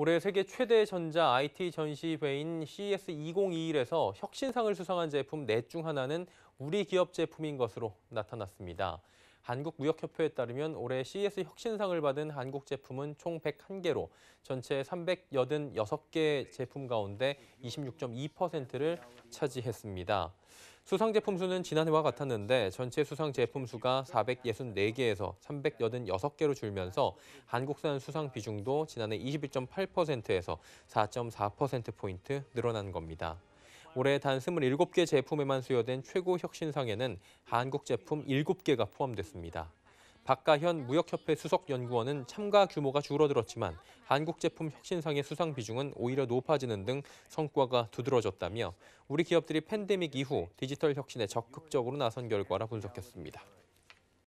올해 세계 최대 전자 IT 전시회인 CES 2021에서 혁신상을 수상한 제품 넷중 하나는 우리 기업 제품인 것으로 나타났습니다. 한국무역협회에 따르면 올해 CES 혁신상을 받은 한국 제품은 총 101개로 전체 386개 제품 가운데 26.2%를 차지했습니다. 수상 제품 수는 지난해와 같았는데 전체 수상 제품 수가 464개에서 386개로 줄면서 한국산 수상 비중도 지난해 21.8%에서 4.4%포인트 늘어난 겁니다. 올해 단 27개 제품에만 수여된 최고 혁신상에는 한국 제품 7개가 포함됐습니다. 박가현 무역협회 수석연구원은 참가 규모가 줄어들었지만 한국 제품 혁신상의 수상 비중은 오히려 높아지는 등 성과가 두드러졌다며 우리 기업들이 팬데믹 이후 디지털 혁신에 적극적으로 나선 결과라 분석했습니다.